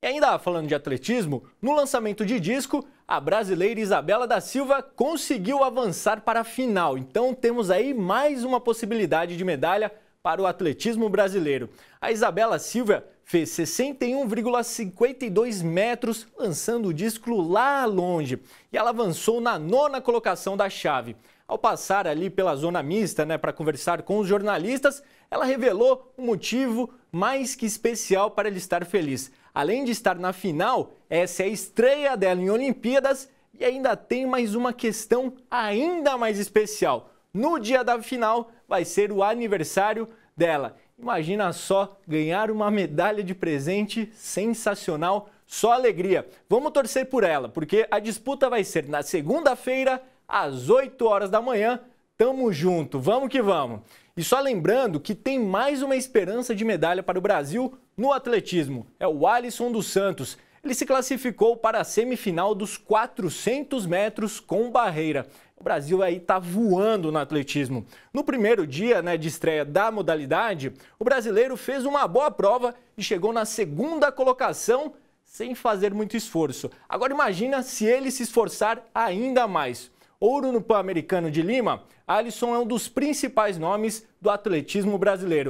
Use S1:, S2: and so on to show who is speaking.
S1: E ainda falando de atletismo, no lançamento de disco, a brasileira Isabela da Silva conseguiu avançar para a final. Então temos aí mais uma possibilidade de medalha para o atletismo brasileiro. A Isabela Silva fez 61,52 metros, lançando o disco lá longe. E ela avançou na nona colocação da chave. Ao passar ali pela zona mista, né, para conversar com os jornalistas, ela revelou um motivo mais que especial para ele estar feliz. Além de estar na final, essa é a estreia dela em Olimpíadas e ainda tem mais uma questão ainda mais especial. No dia da final vai ser o aniversário dela. Imagina só ganhar uma medalha de presente sensacional, só alegria. Vamos torcer por ela, porque a disputa vai ser na segunda-feira, às 8 horas da manhã. Tamo junto, vamos que vamos. E só lembrando que tem mais uma esperança de medalha para o Brasil no atletismo. É o Alisson dos Santos. Ele se classificou para a semifinal dos 400 metros com barreira. O Brasil aí está voando no atletismo. No primeiro dia né, de estreia da modalidade, o brasileiro fez uma boa prova e chegou na segunda colocação sem fazer muito esforço. Agora imagina se ele se esforçar ainda mais. Ouro no Pan-Americano de Lima, Alisson é um dos principais nomes do atletismo brasileiro.